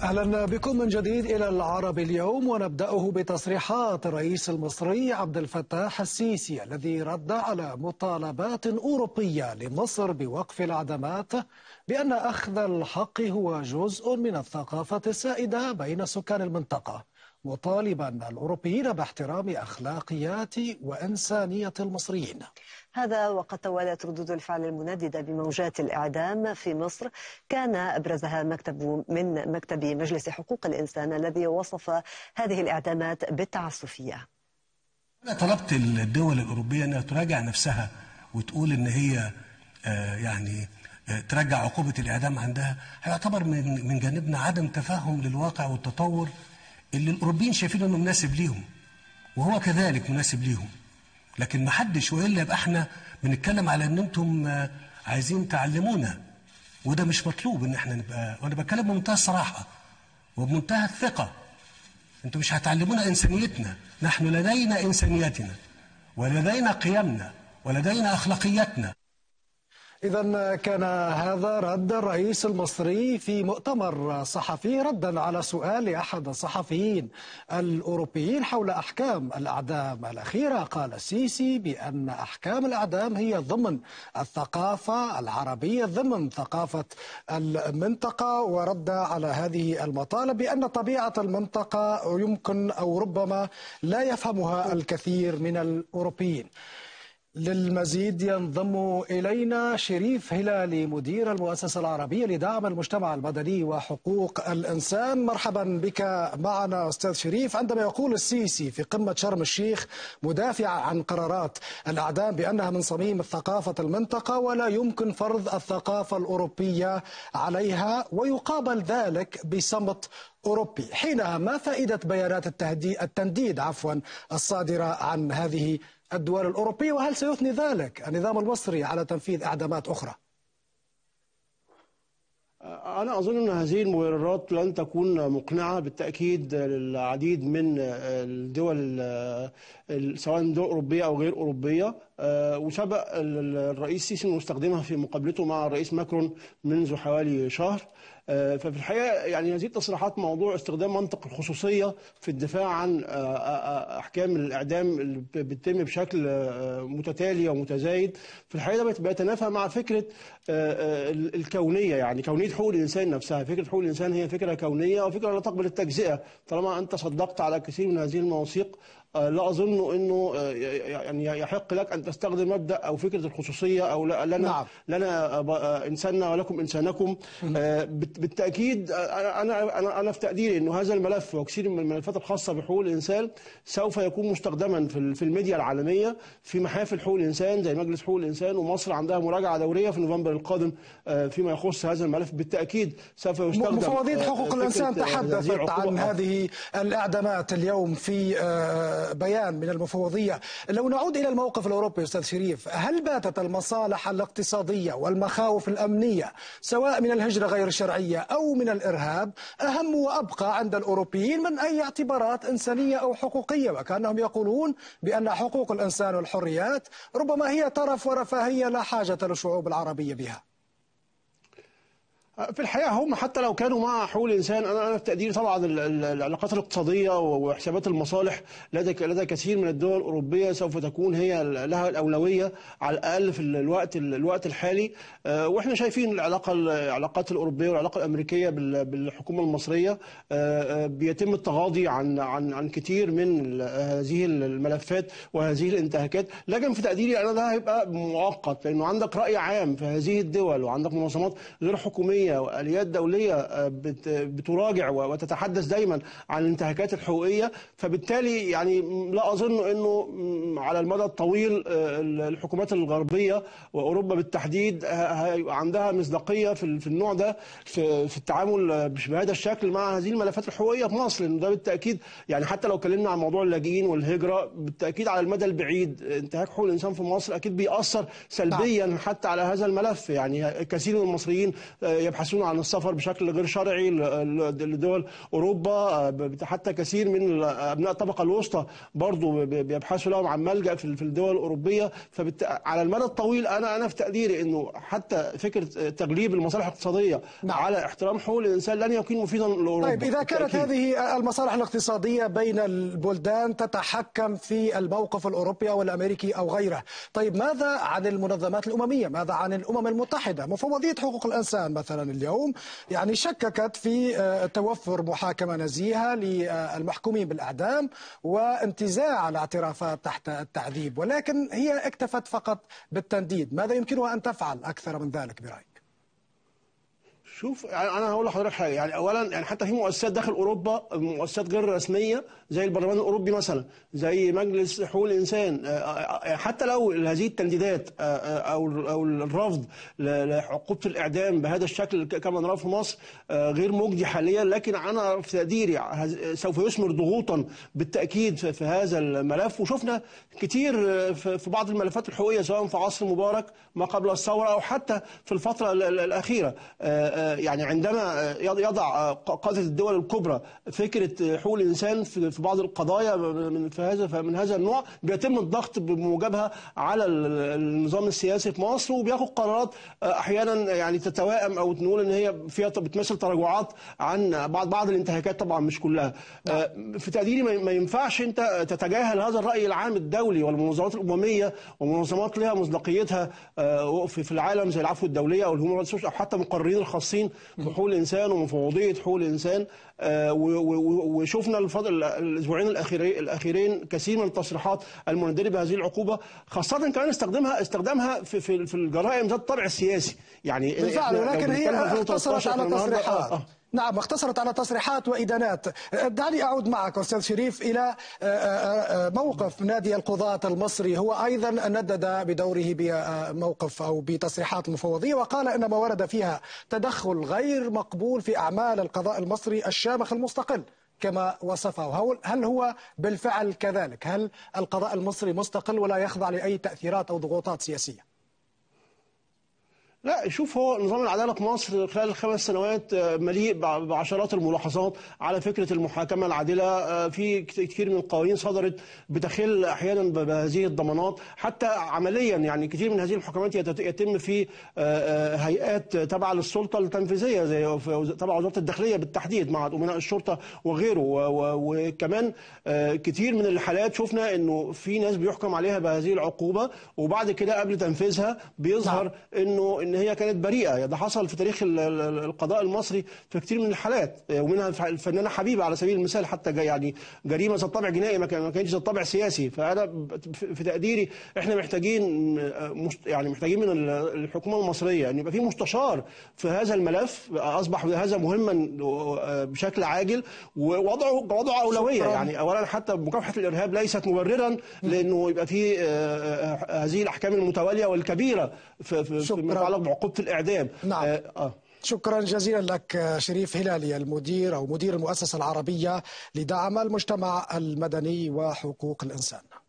اهلا بكم من جديد الى العرب اليوم ونبداه بتصريحات الرئيس المصري عبد الفتاح السيسي الذي رد على مطالبات اوروبيه لمصر بوقف العدمات بان اخذ الحق هو جزء من الثقافه السائده بين سكان المنطقه وطالبا الأوروبيين باحترام أخلاقيات وإنسانية المصريين هذا وقد توالت ردود الفعل المنددة بموجات الإعدام في مصر كان أبرزها مكتب من مكتب مجلس حقوق الإنسان الذي وصف هذه الإعدامات بالتعسفية أنا طلبت الدول الأوروبية أنها تراجع نفسها وتقول أن هي آه، يعني آه، ترجع عقوبة الإعدام عندها هيعتبر من جانبنا عدم تفهم للواقع والتطور اللي الاوروبيين شايفين انه مناسب ليهم وهو كذلك مناسب ليهم لكن ما حدش والا يبقى احنا بنتكلم على ان انتم آه، عايزين تعلمونا وده مش مطلوب ان احنا نبقى وانا بتكلم بمنتهى الصراحه وبمنتهى الثقه انتم مش هتعلمونا انسانيتنا نحن لدينا انسانيتنا ولدينا قيمنا ولدينا اخلاقيتنا إذا كان هذا رد الرئيس المصري في مؤتمر صحفي ردا على سؤال أحد الصحفيين الأوروبيين حول أحكام الأعدام الأخيرة قال السيسي بأن أحكام الأعدام هي ضمن الثقافة العربية ضمن ثقافة المنطقة ورد على هذه المطالب بأن طبيعة المنطقة يمكن أو ربما لا يفهمها الكثير من الأوروبيين للمزيد ينضم إلينا شريف هلالي مدير المؤسسة العربية لدعم المجتمع المدني وحقوق الإنسان مرحبا بك معنا أستاذ شريف عندما يقول السيسي في قمة شرم الشيخ مدافع عن قرارات الأعدام بأنها من صميم ثقافة المنطقة ولا يمكن فرض الثقافة الأوروبية عليها ويقابل ذلك بصمت أوروبي حينها ما فائدة بيانات التنديد عفوا الصادرة عن هذه الدول الأوروبية وهل سيثني ذلك النظام المصري على تنفيذ إعدامات أخرى آه، أنا أظن أن هذه المبررات لن تكون مقنعة بالتأكيد للعديد من الدول سواء دول أوروبية أو غير أوروبية آه، وسبق الرئيس سيسي مستخدمها في مقابلته مع الرئيس ماكرون منذ حوالي شهر آه، ففي الحقيقة يعني هذه التصريحات موضوع استخدام منطق الخصوصية في الدفاع عن آه، أحكام الإعدام اللي بتتم بشكل متتالي ومتزايد في الحقيقة بيتنافى مع فكرة الكونية يعني كونية حقوق حقوق الإنسان نفسها فكرة حقوق الإنسان هي فكرة كونية وفكرة لا تقبل التجزئة طالما أنت صدقت على كثير من هذه المواثيق آه، لا اظن انه آه، يعني يحق لك ان تستخدم مبدا او فكره الخصوصيه او لنا نعم. لنا آه، انساننا ولكم انسانكم بالتاكيد انا انا انا في تقديري انه هذا الملف وكثير من الملفات الخاصه بحقوق الانسان سوف يكون مستخدما في الميديا العالميه في محافل حقوق الانسان زي مجلس حقوق الانسان ومصر عندها مراجعه دوريه في نوفمبر القادم فيما يخص هذا الملف بالتاكيد سوف يستخدم مفوضيه حقوق الانسان تحدثت عن هذه الاعدامات اليوم في بيان من المفوضية لو نعود إلى الموقف الأوروبي أستاذ شريف هل باتت المصالح الاقتصادية والمخاوف الأمنية سواء من الهجرة غير الشرعية أو من الإرهاب أهم وأبقى عند الأوروبيين من أي اعتبارات إنسانية أو حقوقية وكأنهم يقولون بأن حقوق الإنسان والحريات ربما هي ترف ورفاهية لا حاجة للشعوب العربية بها في الحقيقه هم حتى لو كانوا مع حقوق الانسان انا انا في تقديري طبعا العلاقات الاقتصاديه وحسابات المصالح لدى لدى كثير من الدول الاوروبيه سوف تكون هي لها الاولويه على الاقل في الوقت الوقت الحالي آه، واحنا شايفين العلاقه العلاقات الاوروبيه والعلاقه الامريكيه بالحكومه المصريه آه، آه، بيتم التغاضي عن عن عن كثير من هذه الملفات وهذه الانتهاكات لكن في تقديري انا ده هيبقى مؤقت لانه عندك راي عام في هذه الدول وعندك منظمات غير حكوميه الدوليه واليات آه، الدوليه بتراجع وتتحدث دايما عن الانتهاكات الحقوقيه فبالتالي يعني لا اظن انه على المدى الطويل آه، الحكومات الغربيه واوروبا بالتحديد عندها مصداقيه في النوع ده في التعامل آه، بهذا الشكل مع هذه الملفات الحقوقيه في مصر لانه ده بالتاكيد يعني حتى لو اتكلمنا عن موضوع اللاجئين والهجره بالتاكيد على المدى البعيد انتهاك حقوق الانسان في مصر اكيد بيأثر نعم. سلبيا حتى على هذا الملف يعني كثير من المصريين يبحثون عن السفر بشكل غير شرعي لدول اوروبا آه، حتى كثير من ابناء الطبقه الوسطى برضه بيبحثوا لهم عن ملجا في الدول الاوروبيه فعلى المدى الطويل انا انا في تقديري انه حتى فكره آه، تغليب المصالح الاقتصاديه نعم. على احترام حقوق الانسان لن يكون مفيدا لاوروبا طيب اذا كانت بالتأكيد. هذه المصالح الاقتصاديه بين البلدان تتحكم في الموقف الاوروبي او الامريكي او غيره طيب ماذا عن المنظمات الامميه ماذا عن الامم المتحده مفوضيه حقوق الانسان مثلا اليوم يعني شككت في آه، توفر محاكمة نزيهة للمحكومين بالإعدام وانتزاع الاعترافات تحت التعذيب ولكن هي اكتفت فقط بالتنديد ماذا يمكنها أن تفعل أكثر من ذلك برأيك؟ شوف يعني انا هقول لحضرتك حاجه يعني اولا يعني حتى في مؤسسات داخل اوروبا مؤسسات غير رسميه زي البرلمان الاوروبي مثلا زي مجلس حقوق الانسان آه، آه، آه، حتى لو هذه التنديدات او او الرفض لعقوبه الاعدام بهذا الشكل كما نراه في مصر غير مجدي حاليا لكن انا في تقديري سوف يثمر ضغوطا بالتاكيد في هذا الملف وشفنا كتير في بعض الملفات الحقوقيه سواء في عصر مبارك ما قبل الثوره او حتى في الفتره الاخيره آه، يعني عندما آه، يضع قاده الدول الكبرى فكره آه، حقوق الانسان في بعض القضايا من في هذا من هذا النوع بيتم الضغط بموجبها على النظام السياسي في مصر وبياخد قرارات احيانا يعني تتوائم او نقول ان هي فيها بتمثل تراجعات عن بعض بعض الانتهاكات طبعا مش كلها نعم. في تقديري ما ينفعش انت تتجاهل هذا الراي العام الدولي والمنظمات الامميه ومنظمات لها مصداقيتها في العالم زي العفو الدوليه او الهيومن او حتى مقررين الخاصين الصين في حقوق الانسان ومفوضيه حقوق الانسان آه، وشفنا الفضل الاسبوعين الاخيرين الاخيرين كثير من التصريحات المندرة بهذه العقوبه خاصه كمان استخدامها استخدامها في في, الجرائم ذات الطابع السياسي يعني بالفعل ولكن هي اقتصرت على آه، تصريحات آه. نعم اختصرت على تصريحات وإدانات أه، دعني أعود معك أستاذ شريف إلى أه، أه، موقف نادي القضاة المصري هو أيضا ندد بدوره بموقف أو بتصريحات المفوضية وقال أن ما ورد فيها تدخل غير مقبول في أعمال القضاء المصري الشامخ المستقل كما وصفه هل هو بالفعل كذلك هل القضاء المصري مستقل ولا يخضع لأي تأثيرات أو ضغوطات سياسية لا شوف هو نظام العداله في مصر خلال الخمس سنوات آه، مليء بعشرات الملاحظات على فكره المحاكمه العادله آه، في كثير من القوانين صدرت بتخل احيانا بهذه الضمانات حتى عمليا يعني كثير من هذه المحاكمات يتم في آه، هيئات تابعه للسلطه التنفيذيه زي تبع وزاره الداخليه بالتحديد مع امناء الشرطه وغيره وكمان كثير من الحالات شفنا انه في ناس بيحكم عليها بهذه العقوبه وبعد كده قبل تنفيذها بيظهر نعم. انه ان هي كانت بريئه ده حصل في تاريخ القضاء المصري في كتير من الحالات ومنها الفنانه حبيبه على سبيل المثال حتى يعني جريمه ذات طابع جنائي ما كانتش ذات طابع سياسي فانا في تقديري احنا محتاجين آه، يعني محتاجين من الحكومه المصريه ان يبقى في مستشار في هذا الملف اصبح هذا مهما آه، بشكل عاجل ووضعه وضعه اولويه يعني اولا حتى مكافحه الارهاب ليست مبررا لانه يبقى في آه، هذه الاحكام المتواليه والكبيره في في معقوب الاعدام نعم. آه،, آه. شكرا جزيلا لك شريف هلالي المدير او مدير المؤسسه العربيه لدعم المجتمع المدني وحقوق الانسان